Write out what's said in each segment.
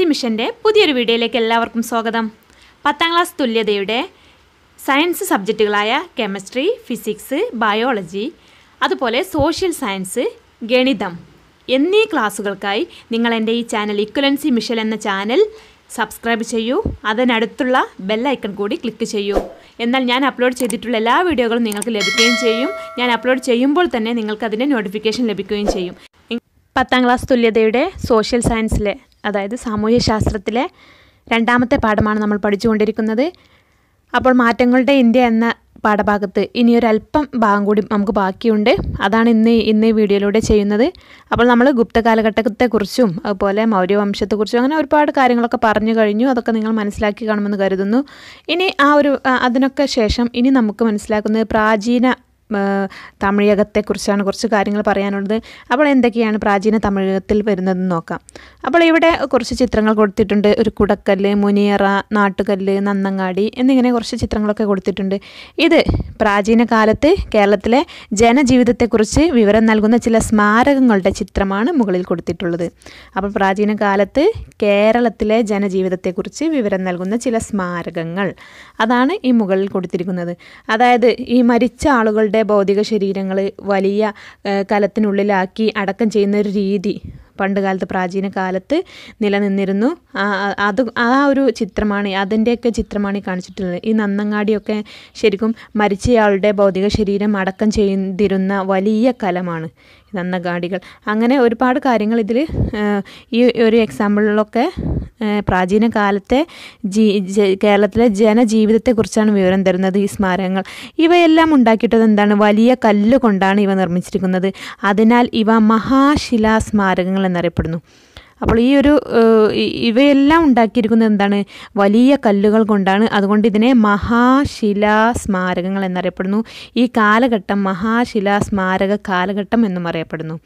C മിഷൻ്റെ പുതിയൊരു വീഡിയോയിലേക്ക് എല്ലാവർക്കും സ്വാഗതം പത്താം ക്ലാസ് തുല്യതയുടെ സയൻസ് സബ്ജക്റ്റുകളായ കെമിസ്ട്രി ഫിസിക്സ് ബയോളജി അതുപോലെ സോഷ്യൽ സയൻസ് ഗണിതം എന്നീ ക്ലാസ്സുകൾക്കായി നിങ്ങൾ എൻ്റെ ഈ ചാനൽ ഇക്വലൻസി മിഷൻ എന്ന ചാനൽ സബ്സ്ക്രൈബ് ചെയ്യൂ അതിനടുത്തുള്ള ബെല്ലൈക്കൺ കൂടി ക്ലിക്ക് ചെയ്യൂ എന്നാൽ ഞാൻ അപ്ലോഡ് ചെയ്തിട്ടുള്ള എല്ലാ വീഡിയോകളും നിങ്ങൾക്ക് ലഭിക്കുകയും ചെയ്യും ഞാൻ അപ്ലോഡ് ചെയ്യുമ്പോൾ തന്നെ നിങ്ങൾക്കതിൻ്റെ നോട്ടിഫിക്കേഷൻ ലഭിക്കുകയും ചെയ്യും പത്താം ക്ലാസ് തുല്യതയുടെ സോഷ്യൽ സയൻസിലെ അതായത് ശാസ്ത്രത്തിലെ രണ്ടാമത്തെ പാഠമാണ് നമ്മൾ പഠിച്ചുകൊണ്ടിരിക്കുന്നത് അപ്പോൾ മാറ്റങ്ങളുടെ ഇന്ത്യ എന്ന പാഠഭാഗത്ത് ഇനിയൊരല്പം ഭാഗം കൂടി നമുക്ക് ബാക്കിയുണ്ട് അതാണ് ഇന്ന് ഇന്ന് വീഡിയോയിലൂടെ ചെയ്യുന്നത് അപ്പോൾ നമ്മൾ ഗുപ്ത കാലഘട്ടത്തെക്കുറിച്ചും അതുപോലെ മൗര്യവംശത്തെക്കുറിച്ചും അങ്ങനെ ഒരുപാട് കാര്യങ്ങളൊക്കെ പറഞ്ഞു കഴിഞ്ഞു അതൊക്കെ നിങ്ങൾ മനസ്സിലാക്കി കാണുമെന്ന് കരുതുന്നു ഇനി ആ ഒരു അതിനൊക്കെ ശേഷം ഇനി നമുക്ക് മനസ്സിലാക്കുന്നത് പ്രാചീന തമിഴകത്തെക്കുറിച്ചാണ് കുറച്ച് കാര്യങ്ങൾ പറയാനുള്ളത് അപ്പോൾ എന്തൊക്കെയാണ് പ്രാചീന തമിഴകത്തിൽ വരുന്നതെന്ന് നോക്കാം അപ്പോൾ ഇവിടെ കുറച്ച് ചിത്രങ്ങൾ കൊടുത്തിട്ടുണ്ട് ഒരു കുടക്കല്ല് മുനിയറ നാട്ടുകല്ല് നന്നങ്ങാടി എന്നിങ്ങനെ കുറച്ച് ചിത്രങ്ങളൊക്കെ കൊടുത്തിട്ടുണ്ട് ഇത് പ്രാചീന കാലത്ത് കേരളത്തിലെ ജനജീവിതത്തെക്കുറിച്ച് വിവരം നൽകുന്ന ചില സ്മാരകങ്ങളുടെ ചിത്രമാണ് മുകളിൽ കൊടുത്തിട്ടുള്ളത് അപ്പോൾ പ്രാചീന കാലത്ത് കേരളത്തിലെ ജനജീവിതത്തെക്കുറിച്ച് വിവരം നൽകുന്ന ചില സ്മാരകങ്ങൾ അതാണ് ഈ മുകളിൽ കൊടുത്തിരിക്കുന്നത് അതായത് ഈ മരിച്ച ആളുകളുടെ അവരുടെ ഭൗതിക ശരീരങ്ങൾ വലിയ കലത്തിനുള്ളിലാക്കി അടക്കം ചെയ്യുന്ന ഒരു രീതി പണ്ട് കാലത്ത് പ്രാചീന കാലത്ത് നിലനിന്നിരുന്നു അത് ആ ഒരു ചിത്രമാണ് അതിൻ്റെയൊക്കെ ചിത്രമാണ് ഈ കാണിച്ചിട്ടുള്ളത് ഈ നന്നങ്ങാടിയൊക്കെ ശരിക്കും മരിച്ചയാളുടെ ഭൗതിക ശരീരം അടക്കം ചെയ്തിരുന്ന വലിയ കലമാണ് നന്നങ്ങാടികൾ അങ്ങനെ ഒരുപാട് കാര്യങ്ങൾ ഇതിൽ ഈ ഒരു എക്സാമ്പിളിലൊക്കെ പ്രാചീന കാലത്തെ ജീ കേരളത്തിലെ ജനജീവിതത്തെക്കുറിച്ചാണ് വിവരം തരുന്നത് ഈ സ്മാരകങ്ങൾ ഇവയെല്ലാം ഉണ്ടാക്കിയിട്ടത് എന്താണ് വലിയ കല്ല് കൊണ്ടാണ് ഇവ നിർമ്മിച്ചിരിക്കുന്നത് അതിനാൽ ഇവ മഹാശിലാ സ്മാരകങ്ങൾ എന്നറിയപ്പെടുന്നു അപ്പോൾ ഈ ഒരു ഇവയെല്ലാം ഉണ്ടാക്കിയിരിക്കുന്നത് എന്താണ് വലിയ കല്ലുകൾ കൊണ്ടാണ് അതുകൊണ്ട് ഇതിനെ മഹാശിലാ സ്മാരകങ്ങൾ എന്നറിയപ്പെടുന്നു ഈ കാലഘട്ടം മഹാശിലാ സ്മാരക കാലഘട്ടം എന്നും അറിയപ്പെടുന്നു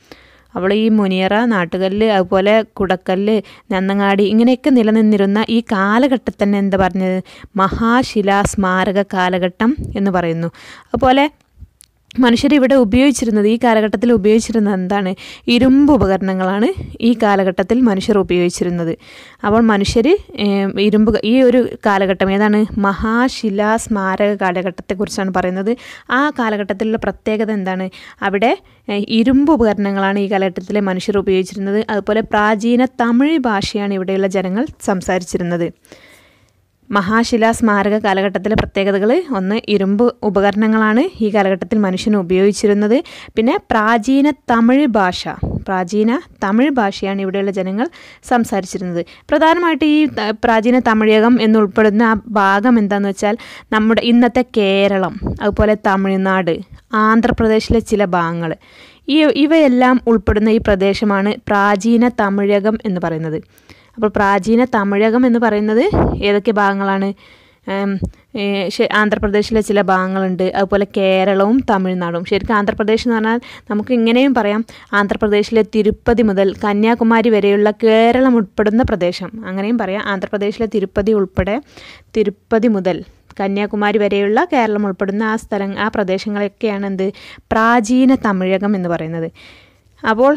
അപ്പോൾ ഈ മുനിയറ നാട്ടുകല്ല് അതുപോലെ കുടക്കല്ല് നന്നങ്ങാടി ഇങ്ങനെയൊക്കെ നിലനിന്നിരുന്ന ഈ കാലഘട്ടത്തന്നെ എന്താ പറഞ്ഞത് മഹാശിലാ സ്മാരക കാലഘട്ടം എന്ന് പറയുന്നു അതുപോലെ മനുഷ്യർ ഇവിടെ ഉപയോഗിച്ചിരുന്നത് ഈ കാലഘട്ടത്തിൽ ഉപയോഗിച്ചിരുന്നത് എന്താണ് ഇരുമ്പ് ഉപകരണങ്ങളാണ് ഈ കാലഘട്ടത്തിൽ മനുഷ്യർ ഉപയോഗിച്ചിരുന്നത് അപ്പോൾ മനുഷ്യർ ഇരുമ്പ് ഈ ഒരു കാലഘട്ടം ഏതാണ് മഹാശിലാ സ്മാരക കാലഘട്ടത്തെക്കുറിച്ചാണ് പറയുന്നത് ആ കാലഘട്ടത്തിലുള്ള പ്രത്യേകത എന്താണ് അവിടെ ഇരുമ്പ് ഉപകരണങ്ങളാണ് ഈ കാലഘട്ടത്തിലെ മനുഷ്യർ ഉപയോഗിച്ചിരുന്നത് അതുപോലെ പ്രാചീന തമിഴ് ഭാഷയാണ് ഇവിടെയുള്ള ജനങ്ങൾ സംസാരിച്ചിരുന്നത് മഹാശിലാ സ്മാരക കാലഘട്ടത്തിലെ പ്രത്യേകതകൾ ഒന്ന് ഇരുമ്പ് ഉപകരണങ്ങളാണ് ഈ കാലഘട്ടത്തിൽ മനുഷ്യൻ ഉപയോഗിച്ചിരുന്നത് പിന്നെ പ്രാചീന തമിഴ് ഭാഷ പ്രാചീന തമിഴ് ഭാഷയാണ് ഇവിടെയുള്ള ജനങ്ങൾ സംസാരിച്ചിരുന്നത് പ്രധാനമായിട്ട് ഈ പ്രാചീന തമിഴകം എന്നുൾപ്പെടുന്ന ആ ഭാഗം എന്താണെന്ന് വെച്ചാൽ നമ്മുടെ ഇന്നത്തെ കേരളം അതുപോലെ തമിഴ്നാട് ആന്ധ്രാപ്രദേശിലെ ചില ഭാഗങ്ങൾ ഈ ഇവയെല്ലാം ഉൾപ്പെടുന്ന ഈ പ്രദേശമാണ് പ്രാചീന തമിഴകം എന്ന് പറയുന്നത് അപ്പോൾ പ്രാചീന തമിഴകം എന്ന് പറയുന്നത് ഏതൊക്കെ ഭാഗങ്ങളാണ് ആന്ധ്രാപ്രദേശിലെ ചില ഭാഗങ്ങളുണ്ട് അതുപോലെ കേരളവും തമിഴ്നാടും ശരിക്കും ആന്ധ്രാപ്രദേശ് എന്ന് പറഞ്ഞാൽ നമുക്ക് ഇങ്ങനെയും പറയാം ആന്ധ്രാപ്രദേശിലെ തിരുപ്പതി മുതൽ കന്യാകുമാരി വരെയുള്ള കേരളം ഉൾപ്പെടുന്ന പ്രദേശം അങ്ങനെയും പറയാം ആന്ധ്രാപ്രദേശിലെ തിരുപ്പതി ഉൾപ്പെടെ തിരുപ്പതി മുതൽ കന്യാകുമാരി വരെയുള്ള കേരളം ഉൾപ്പെടുന്ന ആ സ്ഥലം ആ പ്രദേശങ്ങളൊക്കെയാണ് എന്ത് പ്രാചീന തമിഴകം എന്ന് പറയുന്നത് അപ്പോൾ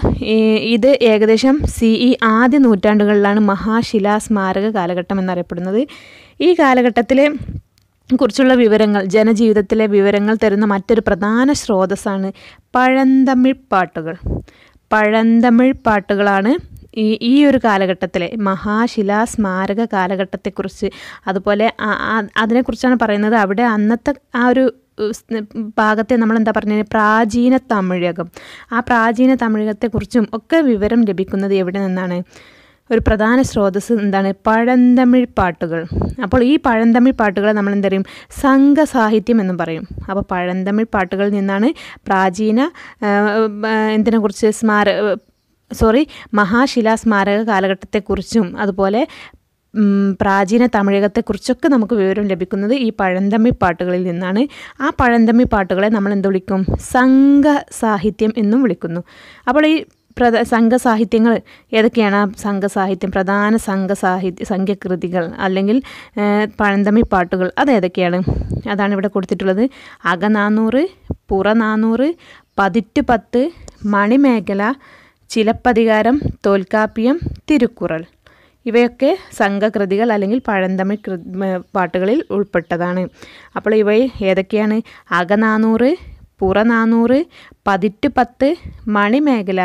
ഇത് ഏകദേശം സി ഇ ആദ്യ നൂറ്റാണ്ടുകളിലാണ് മഹാശിലാ സ്മാരക കാലഘട്ടം എന്നറിയപ്പെടുന്നത് ഈ കാലഘട്ടത്തിലെ കുറിച്ചുള്ള വിവരങ്ങൾ ജനജീവിതത്തിലെ വിവരങ്ങൾ തരുന്ന മറ്റൊരു പ്രധാന സ്രോതസ്സാണ് പഴന്തമിഴ് പാട്ടുകൾ പഴന്തമിഴ് പാട്ടുകളാണ് ഈ ഈ ഒരു കാലഘട്ടത്തിലെ മഹാശിലാ സ്മാരക കാലഘട്ടത്തെക്കുറിച്ച് അതുപോലെ അതിനെക്കുറിച്ചാണ് പറയുന്നത് അവിടെ അന്നത്തെ ആ ഒരു ഭാഗത്തെ നമ്മൾ എന്താ പറഞ്ഞത് പ്രാചീന തമിഴകം ആ പ്രാചീന തമിഴകത്തെക്കുറിച്ചും ഒക്കെ വിവരം ലഭിക്കുന്നത് എവിടെ നിന്നാണ് ഒരു പ്രധാന സ്രോതസ് എന്താണ് പഴന്തമിഴ് പാട്ടുകൾ അപ്പോൾ ഈ പഴന്തമിഴ് പാട്ടുകളെ നമ്മൾ എന്തറിയും സാഹിത്യം എന്നും പറയും അപ്പോൾ പഴന്തമിഴ് പാട്ടുകളിൽ നിന്നാണ് പ്രാചീന എന്തിനെക്കുറിച്ച് സ്മാര സോറി മഹാശിലാ സ്മാരക കാലഘട്ടത്തെക്കുറിച്ചും അതുപോലെ പ്രാചീന തമിഴകത്തെക്കുറിച്ചൊക്കെ നമുക്ക് വിവരം ലഭിക്കുന്നത് ഈ പഴന്തമ്മി പാട്ടുകളിൽ നിന്നാണ് ആ പഴന്തമ്മി പാട്ടുകളെ നമ്മൾ എന്ത് വിളിക്കും സംഘ സാഹിത്യം എന്നും വിളിക്കുന്നു അപ്പോൾ ഈ സംഘ സംഘസാഹിത്യങ്ങൾ ഏതൊക്കെയാണ് ആ സംഘസാഹിത്യം പ്രധാന സംഘസാഹിത്യ സംഘകൃതികൾ അല്ലെങ്കിൽ പഴന്തമി പാട്ടുകൾ അതേതൊക്കെയാണ് അതാണ് ഇവിടെ കൊടുത്തിട്ടുള്ളത് അകനാനൂറ് പുറനാനൂറ് പതിറ്റ് പത്ത് മണിമേഖല ചിലപ്പതികാരം തോൽക്കാപ്പിയം തിരുക്കുറൾ ഇവയൊക്കെ സംഘകൃതികൾ അല്ലെങ്കിൽ പഴന്തമിഴ് കൃ പാട്ടുകളിൽ ഉൾപ്പെട്ടതാണ് അപ്പോൾ ഇവയിൽ ഏതൊക്കെയാണ് അകനാനൂറ് പുറനാനൂറ് പതിറ്റ് പത്ത് മണിമേഖല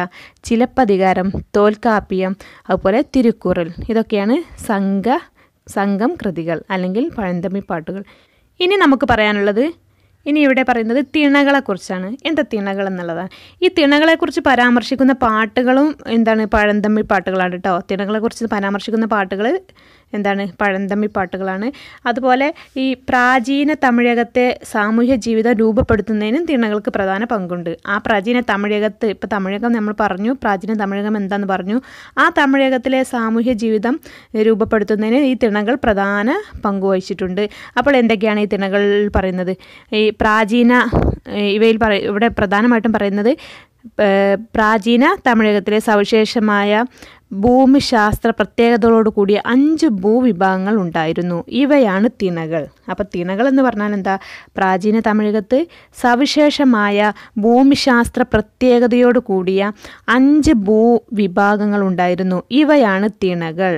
ചിലപ്പതികാരം തോൽക്കാപ്പിയം അതുപോലെ തിരുക്കുറൽ ഇതൊക്കെയാണ് സംഘ സംഘം കൃതികൾ അല്ലെങ്കിൽ പഴന്തമിഴ് പാട്ടുകൾ ഇനി നമുക്ക് പറയാനുള്ളത് ഇനി ഇവിടെ പറയുന്നത് തിണകളെക്കുറിച്ചാണ് എന്താ തിണകൾ എന്നുള്ളതാണ് ഈ തിണകളെക്കുറിച്ച് പരാമർശിക്കുന്ന പാട്ടുകളും എന്താണ് പഴന്തമിഴ് പാട്ടുകളാണ് കേട്ടോ തിണകളെക്കുറിച്ച് പരാമർശിക്കുന്ന പാട്ടുകൾ എന്താണ് പഴന്തമ്മി പാട്ടുകളാണ് അതുപോലെ ഈ പ്രാചീന തമിഴകത്തെ സാമൂഹ്യ ജീവിതം രൂപപ്പെടുത്തുന്നതിനും തിണകൾക്ക് പ്രധാന പങ്കുണ്ട് ആ പ്രാചീന തമിഴകത്ത് ഇപ്പോൾ തമിഴകം നമ്മൾ പറഞ്ഞു പ്രാചീന തമിഴകം എന്താന്ന് പറഞ്ഞു ആ തമിഴകത്തിലെ സാമൂഹ്യ ജീവിതം രൂപപ്പെടുത്തുന്നതിന് ഈ തിണകൾ പ്രധാന പങ്ക് വഹിച്ചിട്ടുണ്ട് അപ്പോൾ എന്തൊക്കെയാണ് ഈ തിണകൾ പറയുന്നത് ഈ പ്രാചീന ഇവയിൽ പറ ഇവിടെ പ്രധാനമായിട്ടും പറയുന്നത് പ്രാചീന തമിഴകത്തിലെ സവിശേഷമായ ഭൂമിശാസ്ത്ര പ്രത്യേകതകളോട് കൂടിയ അഞ്ച് ഭൂവിഭാഗങ്ങൾ ഉണ്ടായിരുന്നു ഇവയാണ് തിണകൾ അപ്പോൾ തിണകൾ എന്ന് പറഞ്ഞാൽ എന്താ പ്രാചീന തമിഴകത്ത് സവിശേഷമായ ഭൂമിശാസ്ത്ര പ്രത്യേകതയോട് കൂടിയ അഞ്ച് ഭൂവിഭാഗങ്ങൾ ഉണ്ടായിരുന്നു ഇവയാണ് തിണകൾ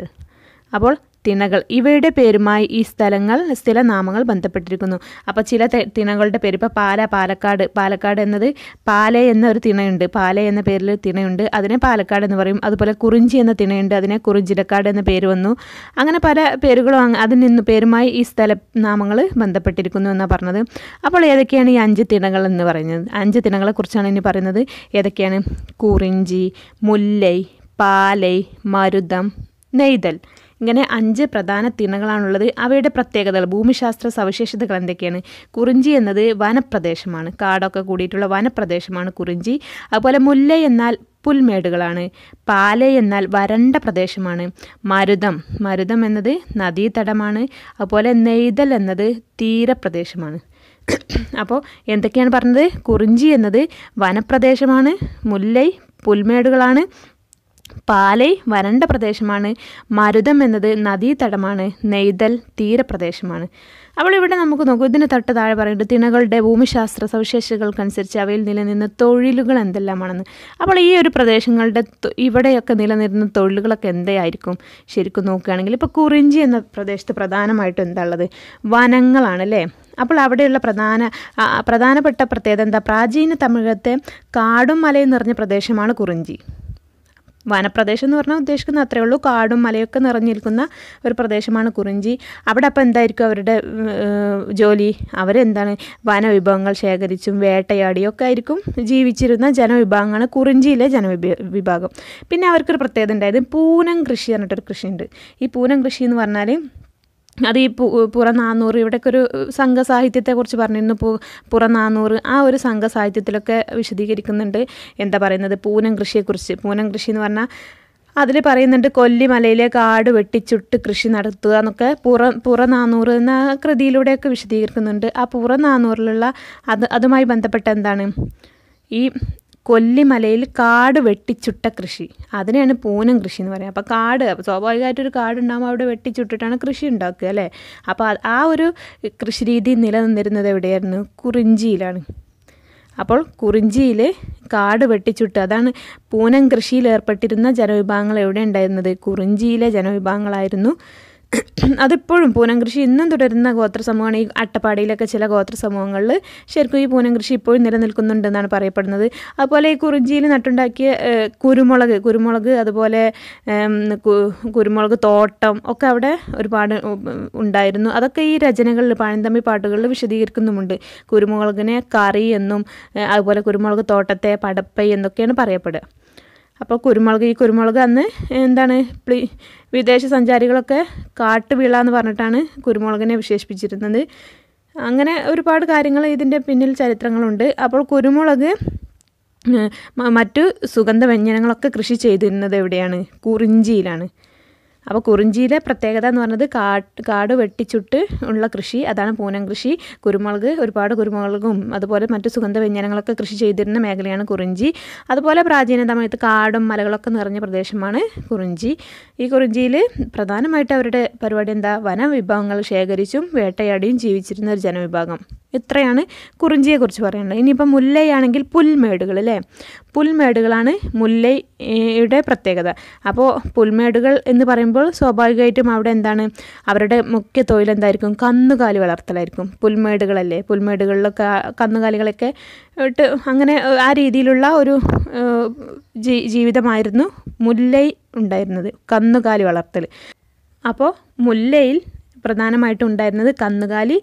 അപ്പോൾ തിണകൾ ഇവയുടെ പേരുമായി ഈ സ്ഥലങ്ങൾ സ്ഥലനാമങ്ങൾ ബന്ധപ്പെട്ടിരിക്കുന്നു അപ്പോൾ ചില തിണകളുടെ പേര് ഇപ്പോൾ പാല പാലക്കാട് പാലക്കാട് എന്നത് പാല എന്ന ഒരു തിണയുണ്ട് പാല എന്ന പേരിൽ തിണയുണ്ട് അതിനെ പാലക്കാട് എന്ന് പറയും അതുപോലെ കുറിഞ്ചി എന്ന തിണയുണ്ട് അതിനെ കുറിഞ്ചിലക്കാട് എന്ന പേര് വന്നു അങ്ങനെ പല പേരുകളും അതിൽ നിന്ന് പേരുമായി ഈ നാമങ്ങൾ ബന്ധപ്പെട്ടിരിക്കുന്നു എന്നാണ് പറഞ്ഞത് അപ്പോൾ ഏതൊക്കെയാണ് ഈ അഞ്ച് തിണകൾ എന്ന് പറയുന്നത് അഞ്ച് തിണകളെ കുറിച്ചാണ് ഇനി പറയുന്നത് ഏതൊക്കെയാണ് കുറിഞ്ചി മുല്ലൈ പാലൈ മരുതം നെയ്തൽ ഇങ്ങനെ അഞ്ച് പ്രധാന തിണകളാണുള്ളത് അവയുടെ പ്രത്യേകതകൾ ഭൂമിശാസ്ത്ര സവിശേഷതകൾ എന്തൊക്കെയാണ് കുറിഞ്ചി എന്നത് വനപ്രദേശമാണ് കാടൊക്കെ കൂടിയിട്ടുള്ള വനപ്രദേശമാണ് കുറിഞ്ചി അതുപോലെ മുല്ല എന്നാൽ പുൽമേടുകളാണ് പാല എന്നാൽ വരണ്ട പ്രദേശമാണ് മരുതം മരുതം എന്നത് നദീതടമാണ് അതുപോലെ നെയ്തൽ എന്നത് തീരപ്രദേശമാണ് അപ്പോൾ എന്തൊക്കെയാണ് പറഞ്ഞത് കുറിഞ്ചി എന്നത് വനപ്രദേശമാണ് മുല്ലൈ പുൽമേടുകളാണ് പാലൈ വരണ്ട പ്രദേശമാണ് മരുതം എന്നത് നദീതടമാണ് നെയ്തൽ തീരപ്രദേശമാണ് അപ്പോൾ ഇവിടെ നമുക്ക് നോക്കൂ ഇതിന് തൊട്ട് താഴെ പറയുന്നുണ്ട് തിണകളുടെ ഭൂമിശാസ്ത്ര സവിശേഷതകൾക്കനുസരിച്ച് അവയിൽ നിലനിന്ന തൊഴിലുകൾ എന്തെല്ലാമാണെന്ന് അപ്പോൾ ഈ ഒരു പ്രദേശങ്ങളുടെ ഇവിടെയൊക്കെ നിലനിരുന്ന തൊഴിലുകളൊക്കെ എന്തായിരിക്കും ശരിക്കും നോക്കുകയാണെങ്കിൽ ഇപ്പോൾ കുറിഞ്ചി എന്ന പ്രദേശത്ത് പ്രധാനമായിട്ടും എന്താ ഉള്ളത് വനങ്ങളാണ് അല്ലേ അപ്പോൾ അവിടെയുള്ള പ്രധാന പ്രധാനപ്പെട്ട പ്രത്യേകത എന്താ പ്രാചീന തമിഴത്തെ കാടും മലയും നിറഞ്ഞ പ്രദേശമാണ് കുറിഞ്ചി വനപ്രദേശം എന്ന് പറഞ്ഞാൽ ഉദ്ദേശിക്കുന്ന അത്രേ ഉള്ളൂ കാടും മലയൊക്കെ നിറഞ്ഞിരിക്കുന്ന ഒരു പ്രദേശമാണ് കുറിഞ്ചി അവിടെ അപ്പോൾ എന്തായിരിക്കും അവരുടെ ജോലി അവരെന്താണ് വനവിഭവങ്ങൾ ശേഖരിച്ചും വേട്ടയാടിയും ഒക്കെ ആയിരിക്കും ജീവിച്ചിരുന്ന ജനവിഭാഗമാണ് കുറിഞ്ചിയിലെ ജനവിഭ വിഭാഗം പിന്നെ അവർക്കൊരു പ്രത്യേകത ഉണ്ടായത് പൂനം കൃഷി പറഞ്ഞിട്ടൊരു കൃഷിയുണ്ട് ഈ പൂനം കൃഷി എന്ന് പറഞ്ഞാൽ അത് ഈ പുറനാന്നൂറ് ഇവിടെയൊക്കെ ഒരു സംഘസാഹിത്യത്തെക്കുറിച്ച് പറഞ്ഞിരുന്നു പു പുറനാന്നൂറ് ആ ഒരു സംഘസാഹിത്യത്തിലൊക്കെ വിശദീകരിക്കുന്നുണ്ട് എന്താ പറയുന്നത് പൂനം കൃഷിയെക്കുറിച്ച് പൂനം കൃഷി എന്ന് പറഞ്ഞാൽ അതിൽ പറയുന്നുണ്ട് കൊല്ലിമലയിലെ കാട് വെട്ടിച്ചുട്ട് കൃഷി നടത്തുക എന്നൊക്കെ പുറ പുറനാന്നൂറ് എന്ന കൃതിയിലൂടെയൊക്കെ വിശദീകരിക്കുന്നുണ്ട് ആ പുറനാന്നൂറിലുള്ള അത് അതുമായി ബന്ധപ്പെട്ട എന്താണ് ഈ കൊല്ലിമലയിൽ കാട് വെട്ടിച്ചുട്ട കൃഷി അതിനെയാണ് പൂനം കൃഷി എന്ന് പറയുന്നത് അപ്പോൾ കാട് സ്വാഭാവികമായിട്ടൊരു കാട് ഉണ്ടാകുമ്പോൾ അവിടെ വെട്ടിച്ചുട്ടിട്ടാണ് കൃഷി ഉണ്ടാക്കുക അല്ലേ അപ്പോൾ ആ ഒരു കൃഷി രീതി നിലനിന്നിരുന്നത് എവിടെയായിരുന്നു കുറിഞ്ചിയിലാണ് അപ്പോൾ കുറിഞ്ചിയിൽ കാട് വെട്ടിച്ചുട്ട് അതാണ് പൂനം കൃഷിയിൽ ഏർപ്പെട്ടിരുന്ന ജനവിഭാഗങ്ങൾ എവിടെ ഉണ്ടായിരുന്നത് കുറിഞ്ചിയിലെ ജനവിഭാഗങ്ങളായിരുന്നു അതിപ്പോഴും പൂനം കൃഷി ഇന്നും തുടരുന്ന ഗോത്ര സമൂഹമാണ് ഈ അട്ടപ്പാടിയിലൊക്കെ ചില ഗോത്ര സമൂഹങ്ങളിൽ ശരിക്കും ഈ പൂനം കൃഷി ഇപ്പോഴും നിലനിൽക്കുന്നുണ്ടെന്നാണ് പറയപ്പെടുന്നത് അതുപോലെ ഈ കുറിഞ്ചിയിൽ നട്ടുണ്ടാക്കിയ കുരുമുളക് കുരുമുളക് അതുപോലെ കുരുമുളക് തോട്ടം ഒക്കെ അവിടെ ഒരുപാട് ഉണ്ടായിരുന്നു അതൊക്കെ ഈ രചനകളിൽ പഴന്തമ്പി പാട്ടുകളിൽ വിശദീകരിക്കുന്നുമുണ്ട് കുരുമുളകിനെ കറി എന്നും അതുപോലെ കുരുമുളക് തോട്ടത്തെ പടപ്പൈ എന്നൊക്കെയാണ് പറയപ്പെടുക അപ്പോൾ കുരുമുളക് ഈ കുരുമുളക് അന്ന് എന്താണ് പ്ലീ വിദേശ സഞ്ചാരികളൊക്കെ കാട്ടുവിള എന്ന് പറഞ്ഞിട്ടാണ് കുരുമുളകിനെ വിശേഷിപ്പിച്ചിരുന്നത് അങ്ങനെ ഒരുപാട് കാര്യങ്ങൾ ഇതിൻ്റെ പിന്നിൽ ചരിത്രങ്ങളുണ്ട് അപ്പോൾ കുരുമുളക് മറ്റു സുഗന്ധവ്യഞ്ജനങ്ങളൊക്കെ കൃഷി ചെയ്തിരുന്നത് എവിടെയാണ് കുറിഞ്ചിയിലാണ് അപ്പോൾ കുറിഞ്ചിയിലെ പ്രത്യേകത എന്ന് പറഞ്ഞത് കാട് കാട് വെട്ടിച്ചുട്ട് ഉള്ള കൃഷി അതാണ് പൂനം കൃഷി കുരുമുളക് ഒരുപാട് കുരുമുളകും അതുപോലെ മറ്റു സുഗന്ധ വ്യഞ്ജനങ്ങളൊക്കെ കൃഷി ചെയ്തിരുന്ന മേഖലയാണ് കുറിഞ്ചി അതുപോലെ പ്രാചീന സമയത്ത് കാടും മലകളൊക്കെ നിറഞ്ഞ പ്രദേശമാണ് കുറിഞ്ചി ഈ കുറിഞ്ചിയിൽ പ്രധാനമായിട്ട് അവരുടെ പരിപാടി എന്താ വനവിഭവങ്ങൾ ശേഖരിച്ചും വേട്ടയാടിയും ജീവിച്ചിരുന്ന ഒരു ജനവിഭാഗം ഇത്രയാണ് കുറിഞ്ചിയെക്കുറിച്ച് പറയാനുള്ളത് ഇനിയിപ്പോൾ മുല്ലയാണെങ്കിൽ പുൽമേടുകൾ അല്ലേ പുൽമേടുകളാണ് മുല്ലയുടെ പ്രത്യേകത അപ്പോൾ പുൽമേടുകൾ എന്ന് പറയുമ്പോൾ സ്വാഭാവികമായിട്ടും അവിടെ എന്താണ് അവരുടെ മുഖ്യ തൊഴിലെന്തായിരിക്കും കന്നുകാലി വളർത്തലായിരിക്കും പുൽമേടുകളല്ലേ പുൽമേടുകളിലൊക്കെ കന്നുകാലികളൊക്കെ ഇട്ട് അങ്ങനെ ആ രീതിയിലുള്ള ഒരു ജീവിതമായിരുന്നു മുല്ലൈ ഉണ്ടായിരുന്നത് കന്നുകാലി വളർത്തൽ അപ്പോൾ മുല്ലയിൽ പ്രധാനമായിട്ടും ഉണ്ടായിരുന്നത് കന്നുകാലി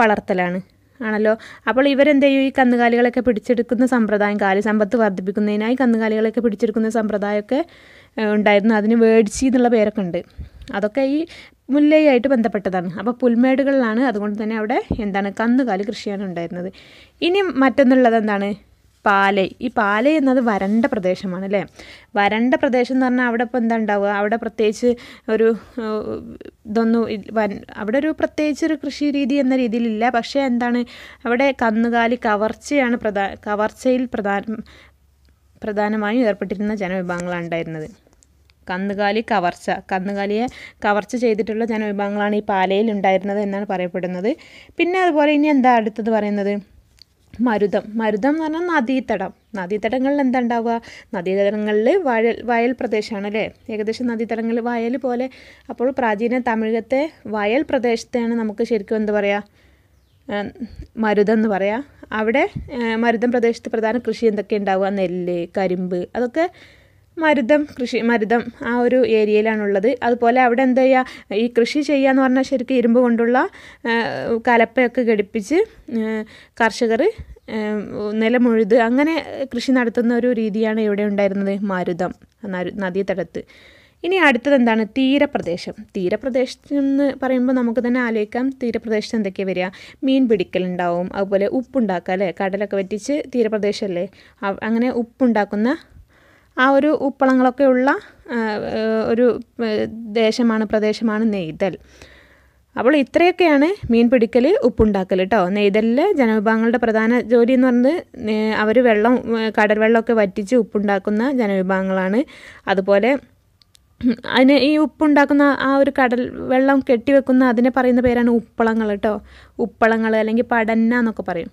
വളർത്തലാണ് ആണല്ലോ അപ്പോൾ ഇവരെന്ത് ചെയ്യും ഈ കന്നുകാലികളൊക്കെ പിടിച്ചെടുക്കുന്ന സമ്പ്രദായം സമ്പത്ത് വർദ്ധിപ്പിക്കുന്നതിനായി കന്നുകാലികളൊക്കെ പിടിച്ചെടുക്കുന്ന സമ്പ്രദായമൊക്കെ ഉണ്ടായിരുന്നു അതിന് വേടിച്ചി എന്നുള്ള പേരൊക്കെ ഉണ്ട് അതൊക്കെ ഈ മുല്ലയായിട്ട് ബന്ധപ്പെട്ടതാണ് അപ്പോൾ പുൽമേടുകളിലാണ് അതുകൊണ്ട് തന്നെ അവിടെ എന്താണ് കന്നുകാലി കൃഷിയാണ് ഉണ്ടായിരുന്നത് ഇനി മറ്റൊന്നുള്ളത് എന്താണ് പാലൈ ഈ പാലൈ എന്നത് വരണ്ട പ്രദേശമാണ് അല്ലേ വരണ്ട പ്രദേശം എന്ന് പറഞ്ഞാൽ അവിടെ ഇപ്പോൾ എന്താ ഉണ്ടാവുക അവിടെ പ്രത്യേകിച്ച് ഒരു ഇതൊന്നും അവിടെ ഒരു പ്രത്യേകിച്ച് ഒരു കൃഷി രീതി എന്ന രീതിയിലില്ല പക്ഷേ എന്താണ് അവിടെ കന്നുകാലി കവർച്ചയാണ് പ്രധാ കവർച്ചയിൽ പ്രധാന പ്രധാനമായും ഏർപ്പെട്ടിരുന്ന ജനവിഭാഗങ്ങളാണ് ഉണ്ടായിരുന്നത് കന്നുകാലി കവർച്ച കന്നുകാലിയെ കവർച്ച ചെയ്തിട്ടുള്ള ജനവിഭാഗങ്ങളാണ് ഈ പാലയിൽ ഉണ്ടായിരുന്നത് എന്നാണ് പറയപ്പെടുന്നത് പിന്നെ അതുപോലെ ഇനി എന്താ അടുത്തത് പറയുന്നത് മരുതം മരുതം എന്ന് പറഞ്ഞാൽ നദീതടം നദീതടങ്ങളിൽ എന്താ ഉണ്ടാവുക നദീതടങ്ങളിൽ വയൽ വയൽ പ്രദേശമാണ് അല്ലേ ഏകദേശം നദീതടങ്ങളിൽ വയൽ പോലെ അപ്പോൾ പ്രാചീന തമിഴകത്തെ വയൽ പ്രദേശത്തെയാണ് നമുക്ക് ശരിക്കും എന്താ പറയുക മരുതം എന്ന് പറയാം അവിടെ മരുതം പ്രദേശത്ത് പ്രധാന കൃഷി എന്തൊക്കെ ഉണ്ടാവുക നെല്ല് കരിമ്പ് അതൊക്കെ മരുതം കൃഷി മരുതം ആ ഒരു ഏരിയയിലാണുള്ളത് അതുപോലെ അവിടെ എന്താ ചെയ്യുക ഈ കൃഷി ചെയ്യുക എന്ന് പറഞ്ഞാൽ ശരിക്കും ഇരുമ്പ് കൊണ്ടുള്ള കലപ്പയൊക്കെ ഘടിപ്പിച്ച് കർഷകർ നിലമുഴുത് അങ്ങനെ കൃഷി നടത്തുന്ന ഒരു രീതിയാണ് ഇവിടെ ഉണ്ടായിരുന്നത് മരുതം നദീതടത്ത് ഇനി അടുത്തത് എന്താണ് തീരപ്രദേശം തീരപ്രദേശത്ത് എന്ന് പറയുമ്പോൾ നമുക്ക് തന്നെ ആലോചിക്കാം തീരപ്രദേശത്ത് എന്തൊക്കെയാണ് വരിക മീൻ പിടിക്കലുണ്ടാവും അതുപോലെ ഉപ്പുണ്ടാക്കുക അല്ലേ കടലൊക്കെ വറ്റിച്ച് തീരപ്രദേശമല്ലേ അങ്ങനെ ഉപ്പുണ്ടാക്കുന്ന ആ ഒരു ഉപ്പളങ്ങളൊക്കെ ഉള്ള ഒരു ദേശമാണ് പ്രദേശമാണ് നെയ്തൽ അപ്പോൾ ഇത്രയൊക്കെയാണ് മീൻ പിടിക്കൽ ഉപ്പുണ്ടാക്കൽ കേട്ടോ നെയ്തലിലെ ജനവിഭാഗങ്ങളുടെ പ്രധാന ജോലി എന്ന് പറയുന്നത് അവർ വെള്ളം കടൽ വെള്ളമൊക്കെ വറ്റിച്ച് ഉപ്പുണ്ടാക്കുന്ന ജനവിഭാഗങ്ങളാണ് അതുപോലെ അതിന് ഈ ഉപ്പുണ്ടാക്കുന്ന ആ ഒരു കടൽ വെള്ളം കെട്ടിവെക്കുന്ന അതിനെ പറയുന്ന പേരാണ് ഉപ്പളങ്ങൾ കേട്ടോ ഉപ്പളങ്ങൾ അല്ലെങ്കിൽ പടന്ന എന്നൊക്കെ പറയും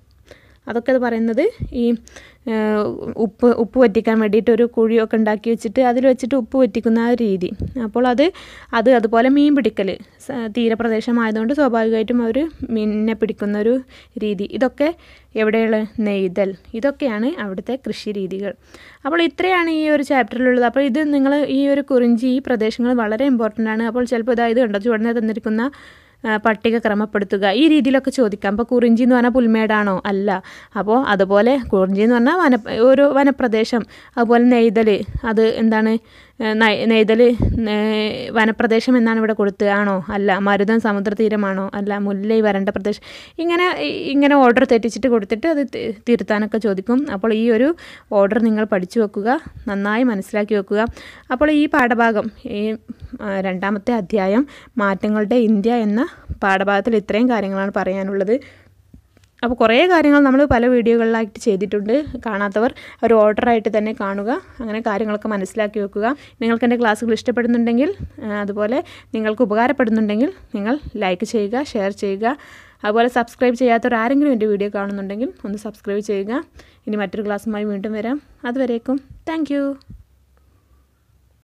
അതൊക്കെ പറയുന്നത് ഈ ഉപ്പ് ഉപ്പ് വറ്റിക്കാൻ വേണ്ടിയിട്ട് ഒരു കുഴിയൊക്കെ ഉണ്ടാക്കി വെച്ചിട്ട് അതിൽ വെച്ചിട്ട് ഉപ്പ് വറ്റിക്കുന്ന ആ രീതി അപ്പോൾ അത് അത് അതുപോലെ മീൻ പിടിക്കൽ തീരപ്രദേശമായതുകൊണ്ട് സ്വാഭാവികമായിട്ടും അവർ മീനിനെ പിടിക്കുന്ന ഒരു രീതി ഇതൊക്കെ എവിടെയുള്ള നെയ്തൽ ഇതൊക്കെയാണ് അവിടുത്തെ കൃഷി രീതികൾ അപ്പോൾ ഇത്രയാണ് ഈ ഒരു ചാപ്റ്ററിലുള്ളത് അപ്പോൾ ഇത് നിങ്ങൾ ഈ ഒരു കുറിഞ്ചി ഈ പ്രദേശങ്ങൾ വളരെ ഇമ്പോർട്ടൻ്റ് ആണ് അപ്പോൾ ചിലപ്പോൾ ഇതായത് കണ്ടോ ചുവടനെ തന്നിരിക്കുന്ന പട്ടിക ക്രമപ്പെടുത്തുക ഈ രീതിയിലൊക്കെ ചോദിക്കാം അപ്പോൾ കുറിഞ്ചി എന്ന് പറഞ്ഞാൽ പുൽമേടാണോ അല്ല അപ്പോൾ അതുപോലെ കുറിഞ്ചി എന്ന് പറഞ്ഞാൽ വന ഒരു വനപ്രദേശം അതുപോലെ നെയ്തൽ അത് എന്താണ് നെയ്തൽ വനപ്രദേശം എന്നാണ് ഇവിടെ കൊടുത്തത് ആണോ അല്ല മരുതം സമുദ്രതീരമാണോ അല്ല മുല്ലൈ വരണ്ട പ്രദേശം ഇങ്ങനെ ഇങ്ങനെ ഓർഡർ തെറ്റിച്ചിട്ട് കൊടുത്തിട്ട് അത് തിരുത്താനൊക്കെ ചോദിക്കും അപ്പോൾ ഈ ഒരു ഓർഡർ നിങ്ങൾ പഠിച്ചു വെക്കുക നന്നായി മനസ്സിലാക്കി വെക്കുക അപ്പോൾ ഈ പാഠഭാഗം ഈ രണ്ടാമത്തെ അധ്യായം മാറ്റങ്ങളുടെ ഇന്ത്യ എന്ന പാഠഭാഗത്തിൽ ഇത്രയും കാര്യങ്ങളാണ് പറയാനുള്ളത് അപ്പോൾ കുറേ കാര്യങ്ങൾ നമ്മൾ പല വീഡിയോകളിലായിട്ട് ചെയ്തിട്ടുണ്ട് കാണാത്തവർ ഒരു ഓർഡറായിട്ട് തന്നെ കാണുക അങ്ങനെ കാര്യങ്ങളൊക്കെ മനസ്സിലാക്കി വെക്കുക നിങ്ങൾക്ക് എൻ്റെ ക്ലാസ്സുകൾ ഇഷ്ടപ്പെടുന്നുണ്ടെങ്കിൽ അതുപോലെ നിങ്ങൾക്ക് ഉപകാരപ്പെടുന്നുണ്ടെങ്കിൽ നിങ്ങൾ ലൈക്ക് ചെയ്യുക ഷെയർ ചെയ്യുക അതുപോലെ സബ്സ്ക്രൈബ് ചെയ്യാത്തവർ ആരെങ്കിലും എൻ്റെ വീഡിയോ കാണുന്നുണ്ടെങ്കിൽ ഒന്ന് സബ്സ്ക്രൈബ് ചെയ്യുക ഇനി മറ്റൊരു ക്ലാസ്സുമായി വീണ്ടും വരാം അതുവരേക്കും താങ്ക്